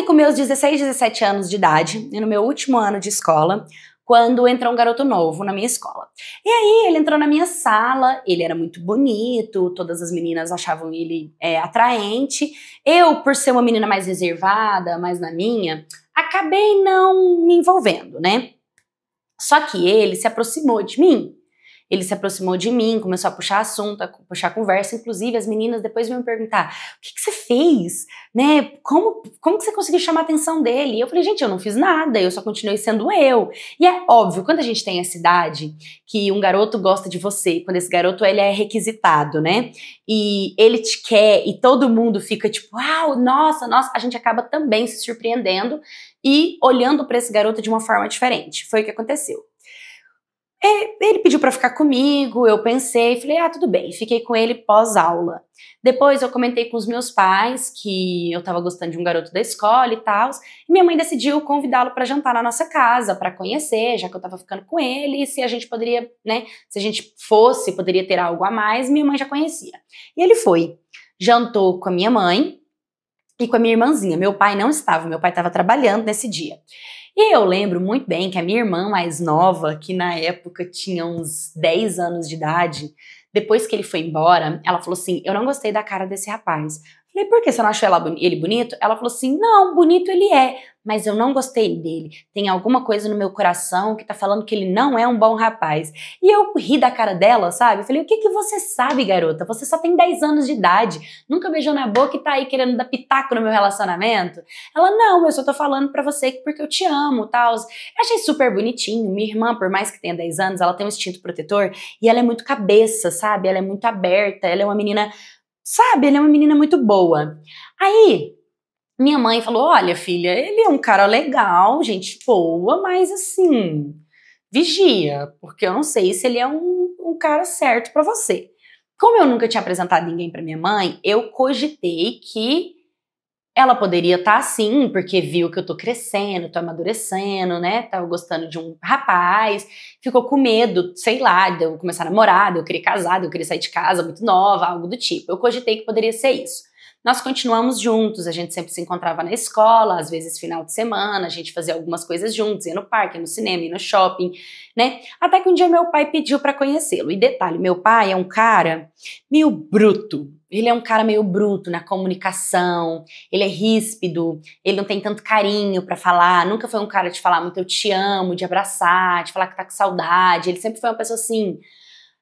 ali com meus 16, 17 anos de idade, e no meu último ano de escola, quando entrou um garoto novo na minha escola. E aí ele entrou na minha sala, ele era muito bonito, todas as meninas achavam ele é, atraente. Eu, por ser uma menina mais reservada, mais na minha, acabei não me envolvendo, né? Só que ele se aproximou de mim. Ele se aproximou de mim, começou a puxar assunto, a puxar conversa. Inclusive, as meninas depois me perguntar: o que, que você fez? Né? Como, como que você conseguiu chamar a atenção dele? E eu falei, gente, eu não fiz nada, eu só continuei sendo eu. E é óbvio, quando a gente tem essa idade que um garoto gosta de você, quando esse garoto ele é requisitado, né? E ele te quer e todo mundo fica tipo, uau, nossa, nossa, a gente acaba também se surpreendendo e olhando para esse garoto de uma forma diferente. Foi o que aconteceu. É, ele pediu para ficar comigo, eu pensei, falei, ah, tudo bem, fiquei com ele pós-aula. Depois eu comentei com os meus pais que eu estava gostando de um garoto da escola e tal, e minha mãe decidiu convidá-lo para jantar na nossa casa, para conhecer, já que eu estava ficando com ele, e se a gente poderia, né, se a gente fosse, poderia ter algo a mais, minha mãe já conhecia. E ele foi, jantou com a minha mãe e com a minha irmãzinha. Meu pai não estava, meu pai estava trabalhando nesse dia. E eu lembro muito bem que a minha irmã mais nova, que na época tinha uns 10 anos de idade, depois que ele foi embora, ela falou assim: Eu não gostei da cara desse rapaz, Falei, por que você não achou ela, ele bonito? Ela falou assim: não, bonito ele é, mas eu não gostei dele. Tem alguma coisa no meu coração que tá falando que ele não é um bom rapaz. E eu ri da cara dela, sabe? Falei, o que, que você sabe, garota? Você só tem 10 anos de idade, nunca beijou na boca e tá aí querendo dar pitaco no meu relacionamento? Ela, não, eu só tô falando pra você porque eu te amo, tal. Achei super bonitinho. Minha irmã, por mais que tenha 10 anos, ela tem um instinto protetor e ela é muito cabeça, sabe? Ela é muito aberta, ela é uma menina Sabe, ele é uma menina muito boa. Aí, minha mãe falou: Olha, filha, ele é um cara legal, gente boa, mas assim, vigia, porque eu não sei se ele é um, um cara certo para você. Como eu nunca tinha apresentado ninguém para minha mãe, eu cogitei que ela poderia estar tá assim, porque viu que eu tô crescendo, tô amadurecendo, né? Tava tá gostando de um rapaz, ficou com medo, sei lá, de eu começar a namorar, de eu querer casar, de eu querer sair de casa muito nova, algo do tipo. Eu cogitei que poderia ser isso nós continuamos juntos. A gente sempre se encontrava na escola, às vezes final de semana, a gente fazia algumas coisas juntos, ia no parque, ia no cinema, ia no shopping, né? Até que um dia meu pai pediu para conhecê-lo. E detalhe, meu pai é um cara meio bruto. Ele é um cara meio bruto na comunicação, ele é ríspido, ele não tem tanto carinho para falar, nunca foi um cara de falar muito eu te amo, de abraçar, de falar que tá com saudade. Ele sempre foi uma pessoa assim,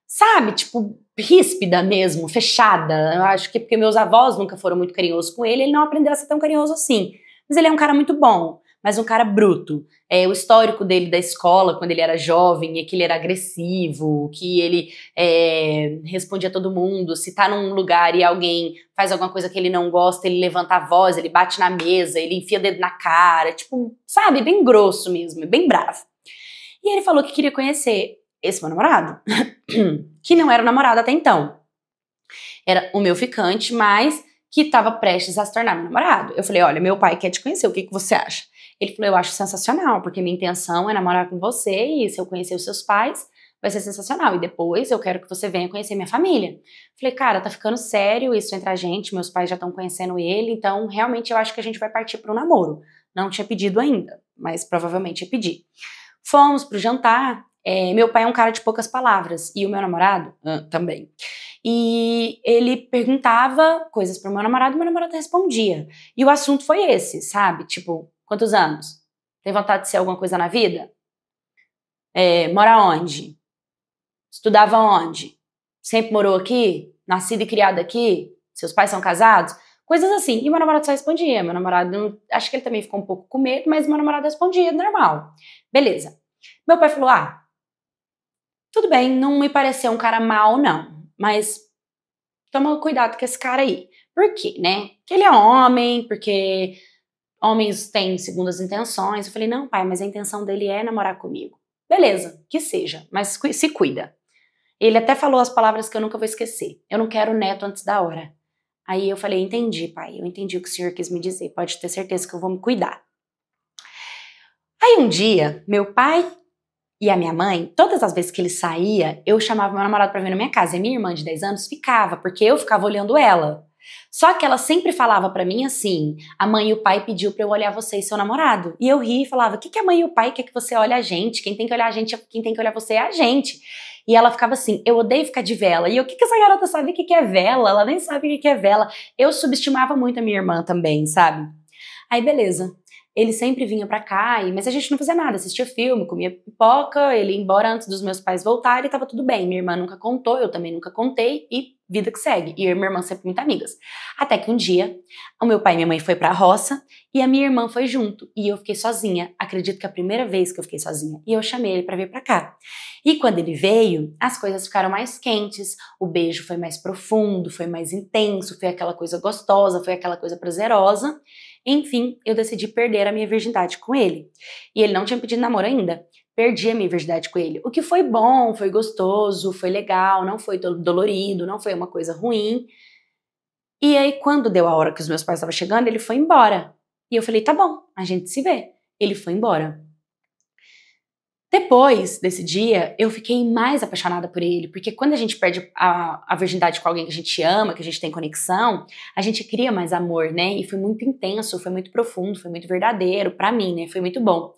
sabe, tipo, ríspida mesmo, fechada. Eu acho que porque meus avós nunca foram muito carinhosos com ele, ele não aprendeu a ser tão carinhoso assim. Mas ele é um cara muito bom, mas um cara bruto. É, o histórico dele da escola, quando ele era jovem, é que ele era agressivo, que ele é, respondia a todo mundo. Se tá num lugar e alguém faz alguma coisa que ele não gosta, ele levanta a voz, ele bate na mesa, ele enfia o dedo na cara. Tipo, sabe? Bem grosso mesmo, bem bravo. E ele falou que queria conhecer esse meu namorado, que não era o namorado até então. Era o meu ficante, mas que estava prestes a se tornar meu namorado. Eu falei: olha, meu pai quer te conhecer, o que, que você acha? Ele falou: eu acho sensacional, porque minha intenção é namorar com você e se eu conhecer os seus pais, vai ser sensacional. E depois eu quero que você venha conhecer minha família. Falei, cara, tá ficando sério isso entre a gente, meus pais já estão conhecendo ele, então realmente eu acho que a gente vai partir para um namoro. Não tinha pedido ainda, mas provavelmente ia pedir. Fomos para o jantar é, meu pai é um cara de poucas palavras e o meu namorado também. E ele perguntava coisas pro meu namorado e meu namorado respondia. E o assunto foi esse, sabe? Tipo, quantos anos? Tem vontade de ser alguma coisa na vida? É, mora onde? Estudava onde? Sempre morou aqui? Nascido e criado aqui? Seus pais são casados? Coisas assim. E meu namorado só respondia. Meu namorado, acho que ele também ficou um pouco com medo, mas meu namorado respondia, normal. Beleza. Meu pai falou: ah, tudo bem, não me pareceu um cara mal, não. Mas toma cuidado com esse cara aí. Por quê, né? Porque ele é homem, porque homens têm segundas intenções. Eu falei, não, pai, mas a intenção dele é namorar comigo. Beleza, que seja, mas se cuida. Ele até falou as palavras que eu nunca vou esquecer. Eu não quero neto antes da hora. Aí eu falei, entendi, pai, eu entendi o que o senhor quis me dizer. Pode ter certeza que eu vou me cuidar. Aí um dia, meu pai e a minha mãe, todas as vezes que ele saía, eu chamava meu namorado para vir na minha casa. E minha irmã de 10 anos ficava, porque eu ficava olhando ela. Só que ela sempre falava para mim assim: a mãe e o pai pediu para eu olhar você e seu namorado. E eu ri e falava: o que, que a mãe e o pai quer que você olhe a gente? Quem tem que olhar a gente, é, quem tem que olhar você é a gente. E ela ficava assim: eu odeio ficar de vela. E o que, que essa garota sabe o que, que é vela? Ela nem sabe o que, que é vela. Eu subestimava muito a minha irmã também, sabe? Aí beleza ele sempre vinha para cá, mas a gente não fazia nada, assistia filme, comia pipoca, ele ia embora antes dos meus pais voltarem e tava tudo bem. Minha irmã nunca contou, eu também nunca contei, e vida que segue. E eu e minha irmã sempre muito amigas. Até que um dia, o meu pai e minha mãe foi pra roça, e a minha irmã foi junto, e eu fiquei sozinha. Acredito que é a primeira vez que eu fiquei sozinha, e eu chamei ele para vir para cá. E quando ele veio, as coisas ficaram mais quentes, o beijo foi mais profundo, foi mais intenso, foi aquela coisa gostosa, foi aquela coisa prazerosa. Enfim, eu decidi perder a minha virgindade com ele. E ele não tinha pedido namoro ainda. Perdi a minha virgindade com ele. O que foi bom, foi gostoso, foi legal, não foi dolorido, não foi uma coisa ruim. E aí, quando deu a hora que os meus pais estavam chegando, ele foi embora. E eu falei: tá bom, a gente se vê. Ele foi embora. Depois desse dia, eu fiquei mais apaixonada por ele, porque quando a gente perde a, a, virgindade com alguém que a gente ama, que a gente tem conexão, a gente cria mais amor, né? E foi muito intenso, foi muito profundo, foi muito verdadeiro para mim, né? Foi muito bom.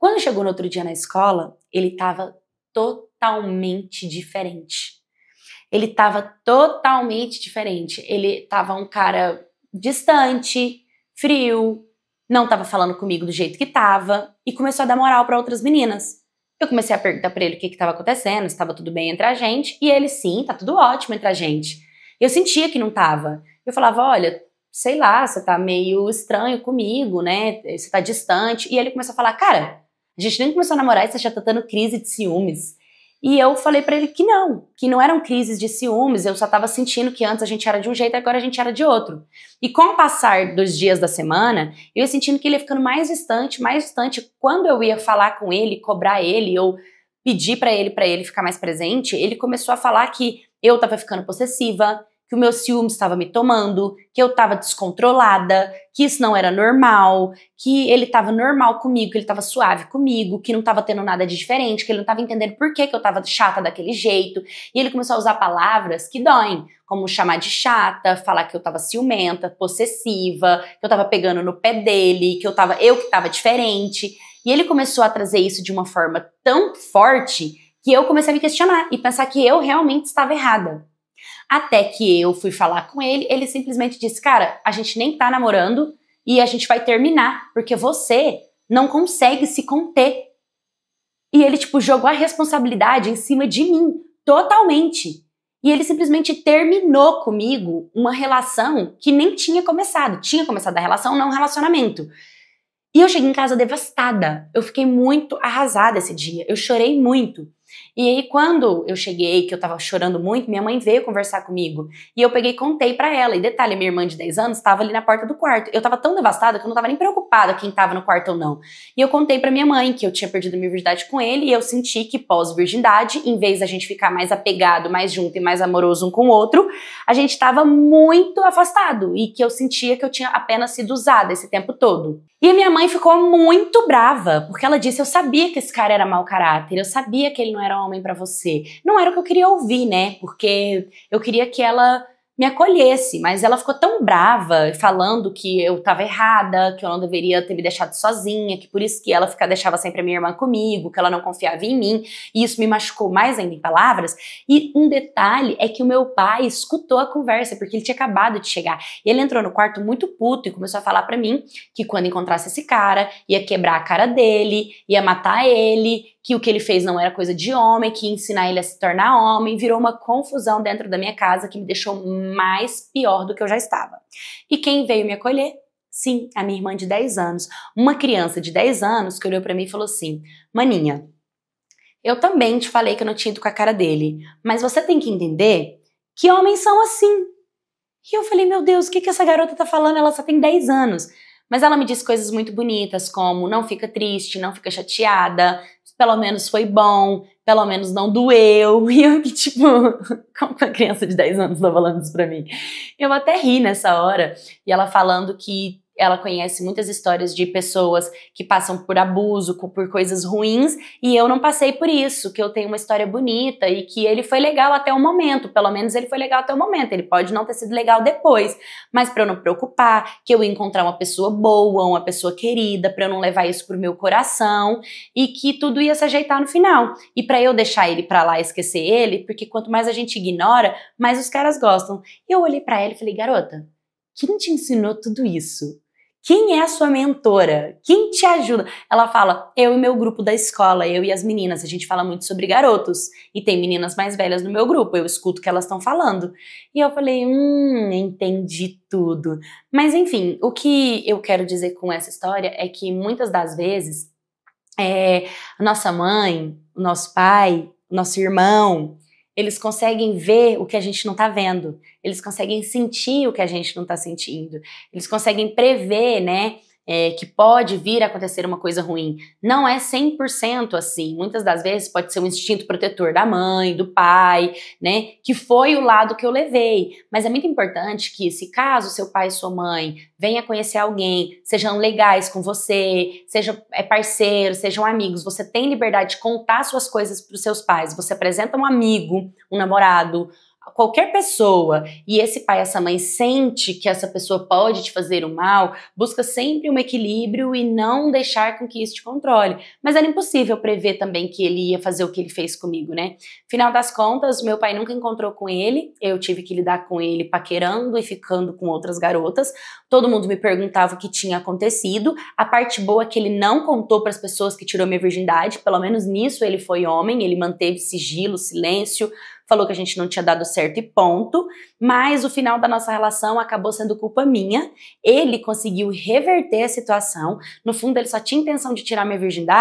Quando chegou no outro dia na escola, ele estava totalmente diferente. Ele estava totalmente diferente. Ele estava um cara distante, frio, não estava falando comigo do jeito que estava e começou a dar moral para outras meninas. Eu comecei a perguntar para ele o que estava acontecendo, se estava tudo bem entre a gente, e ele, sim, tá tudo ótimo entre a gente. Eu sentia que não tava. Eu falava, olha, sei lá, você tá meio estranho comigo, né? Você tá distante. E ele começou a falar, cara, a gente nem começou a namorar e você já tá tendo crise de ciúmes. E eu falei para ele que não, que não eram crises de ciúmes, eu só estava sentindo que antes a gente era de um jeito e agora a gente era de outro. E com o passar dos dias da semana, eu ia sentindo que ele ia ficando mais distante, mais distante. Quando eu ia falar com ele, cobrar ele ou pedir para ele para ele ficar mais presente, ele começou a falar que eu estava ficando possessiva, que o meu ciúme estava me tomando, que eu estava descontrolada, que isso não era normal, que ele estava normal comigo, que ele estava suave comigo, que não estava tendo nada de diferente, que ele não estava entendendo por que, que eu estava chata daquele jeito. E ele começou a usar palavras que doem, como chamar de chata, falar que eu estava ciumenta, possessiva, que eu estava pegando no pé dele, que eu tava, eu que estava diferente. E ele começou a trazer isso de uma forma tão forte que eu comecei a me questionar e pensar que eu realmente estava errada. Até que eu fui falar com ele, ele simplesmente disse: Cara, a gente nem tá namorando e a gente vai terminar, porque você não consegue se conter. E ele, tipo, jogou a responsabilidade em cima de mim, totalmente. E ele simplesmente terminou comigo uma relação que nem tinha começado. Tinha começado a relação, não um relacionamento. E eu cheguei em casa devastada. Eu fiquei muito arrasada esse dia. Eu chorei muito. E aí, quando eu cheguei, que eu tava chorando muito, minha mãe veio conversar comigo. E eu peguei e contei para ela. E detalhe, minha irmã de 10 anos estava ali na porta do quarto. Eu tava tão devastada que eu não tava nem preocupada quem tava no quarto ou não. E eu contei para minha mãe que eu tinha perdido minha virgindade com ele. E eu senti que pós-virgindade, em vez da gente ficar mais apegado, mais junto e mais amoroso um com o outro, a gente tava muito afastado. E que eu sentia que eu tinha apenas sido usada esse tempo todo. E a minha mãe ficou muito brava, porque ela disse: Eu sabia que esse cara era mau caráter, eu sabia que ele não era homem para você. Não era o que eu queria ouvir, né? Porque eu queria que ela me acolhesse, mas ela ficou tão brava, falando que eu estava errada, que eu não deveria ter me deixado sozinha, que por isso que ela ficava, deixava sempre a minha irmã comigo, que ela não confiava em mim, e isso me machucou mais ainda em palavras. E um detalhe é que o meu pai escutou a conversa, porque ele tinha acabado de chegar. E ele entrou no quarto muito puto e começou a falar para mim que quando encontrasse esse cara, ia quebrar a cara dele, ia matar ele, que o que ele fez não era coisa de homem, que ensinar ele a se tornar homem, virou uma confusão dentro da minha casa que me deixou mais pior do que eu já estava. E quem veio me acolher? Sim, a minha irmã de 10 anos. Uma criança de 10 anos que olhou para mim e falou assim: Maninha, eu também te falei que eu não tinha ido com a cara dele, mas você tem que entender que homens são assim. E eu falei: Meu Deus, o que, que essa garota tá falando? Ela só tem 10 anos. Mas ela me disse coisas muito bonitas, como não fica triste, não fica chateada, pelo menos foi bom, pelo menos não doeu. E eu, que tipo, como uma criança de 10 anos tá falando isso pra mim? Eu até ri nessa hora. E ela falando que ela conhece muitas histórias de pessoas que passam por abuso, por coisas ruins, e eu não passei por isso, que eu tenho uma história bonita e que ele foi legal até o momento, pelo menos ele foi legal até o momento, ele pode não ter sido legal depois, mas para eu não preocupar, que eu encontrar uma pessoa boa, uma pessoa querida, para eu não levar isso pro meu coração e que tudo ia se ajeitar no final. E para eu deixar ele para lá, esquecer ele, porque quanto mais a gente ignora, mais os caras gostam. eu olhei para ela e falei: "Garota, quem te ensinou tudo isso? Quem é a sua mentora? Quem te ajuda? Ela fala: eu e meu grupo da escola, eu e as meninas. A gente fala muito sobre garotos. E tem meninas mais velhas no meu grupo, eu escuto o que elas estão falando. E eu falei: hum, entendi tudo. Mas enfim, o que eu quero dizer com essa história é que muitas das vezes, é, nossa mãe, nosso pai, nosso irmão, eles conseguem ver o que a gente não está vendo. Eles conseguem sentir o que a gente não está sentindo. Eles conseguem prever, né? é, que pode vir a acontecer uma coisa ruim. Não é 100% assim. Muitas das vezes pode ser um instinto protetor da mãe, do pai, né? Que foi o lado que eu levei. Mas é muito importante que, se caso seu pai e sua mãe a conhecer alguém, sejam legais com você, sejam é, parceiros, sejam amigos, você tem liberdade de contar suas coisas para os seus pais. Você apresenta um amigo, um namorado, qualquer pessoa e esse pai, essa mãe sente que essa pessoa pode te fazer o mal, busca sempre um equilíbrio e não deixar com que isso te controle. Mas era impossível prever também que ele ia fazer o que ele fez comigo, né? Final das contas, meu pai nunca encontrou com ele, eu tive que lidar com ele paquerando e ficando com outras garotas. Todo mundo me perguntava o que tinha acontecido. A parte boa é que ele não contou para as pessoas que tirou minha virgindade, pelo menos nisso ele foi homem, ele manteve sigilo, silêncio falou que a gente não tinha dado certo e ponto, mas o final da nossa relação acabou sendo culpa minha. Ele conseguiu reverter a situação. No fundo, ele só tinha intenção de tirar minha virgindade,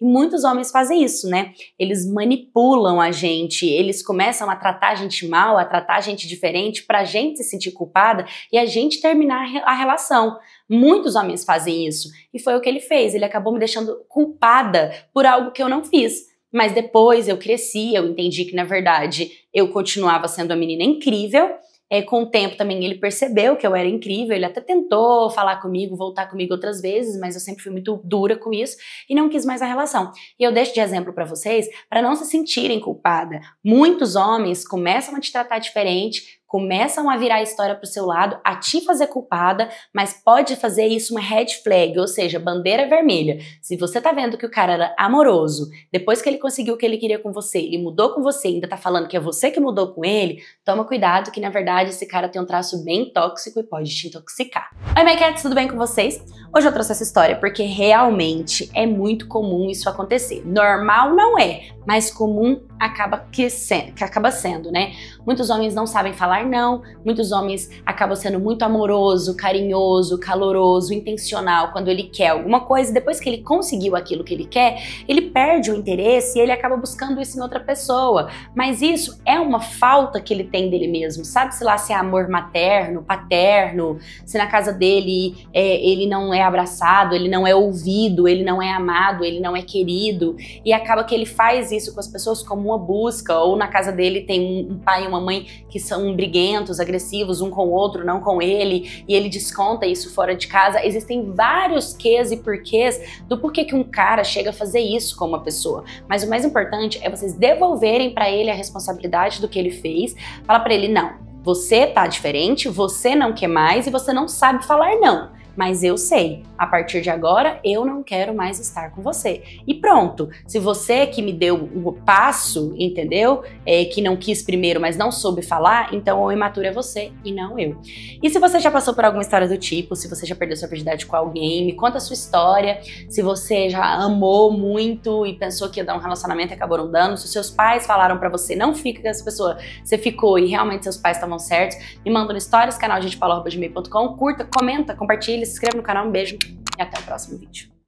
e muitos homens fazem isso, né? Eles manipulam a gente, eles começam a tratar a gente mal, a tratar a gente diferente pra gente se sentir culpada e a gente terminar a relação. Muitos homens fazem isso, e foi o que ele fez. Ele acabou me deixando culpada por algo que eu não fiz. Mas depois eu cresci, eu entendi que na verdade eu continuava sendo uma menina incrível. É, com o tempo também ele percebeu que eu era incrível, ele até tentou falar comigo, voltar comigo outras vezes, mas eu sempre fui muito dura com isso e não quis mais a relação. E eu deixo de exemplo para vocês, para não se sentirem culpada. Muitos homens começam a te tratar diferente, começam a virar a história pro seu lado, a te fazer culpada, mas pode fazer isso uma red flag, ou seja, bandeira vermelha. Se você tá vendo que o cara era amoroso, depois que ele conseguiu o que ele queria com você, ele mudou com você, ainda tá falando que é você que mudou com ele, toma cuidado que na verdade esse cara tem um traço bem tóxico e pode te intoxicar. Oi, my cats, tudo bem com vocês? Hoje eu trouxe essa história porque realmente é muito comum isso acontecer. Normal não é, mas comum acaba que, que acaba sendo, né? Muitos homens não sabem falar falar não. Muitos homens acabam sendo muito amoroso, carinhoso, caloroso, intencional quando ele quer alguma coisa. Depois que ele conseguiu aquilo que ele quer, ele perde o interesse e ele acaba buscando isso em outra pessoa. Mas isso é uma falta que ele tem dele mesmo. Sabe-se lá se é amor materno, paterno, se na casa dele é, ele não é abraçado, ele não é ouvido, ele não é amado, ele não é querido. E acaba que ele faz isso com as pessoas como uma busca, ou na casa dele tem um pai e uma mãe que são um briguentos, agressivos um com o outro, não com ele, e ele desconta isso fora de casa. Existem vários quês e porquês do porquê que um cara chega a fazer isso com uma pessoa. Mas o mais importante é vocês devolverem para ele a responsabilidade do que ele fez, falar para ele não, você tá diferente, você não quer mais e você não sabe falar não mas eu sei, a partir de agora eu não quero mais estar com você. E pronto, se você que me deu o passo, entendeu? É, que não quis primeiro, mas não soube falar, então o imaturo é você e não eu. E se você já passou por alguma história do tipo, se você já perdeu sua virgindade com alguém, me conta a sua história, se você já amou muito e pensou que ia dar um relacionamento e acabou não dando, se seus pais falaram para você, não fica com essa pessoa, você ficou e realmente seus pais estavam certos, me manda no stories, canal gente curta, comenta, compartilha, se inscreva no canal, um beijo e até o próximo vídeo.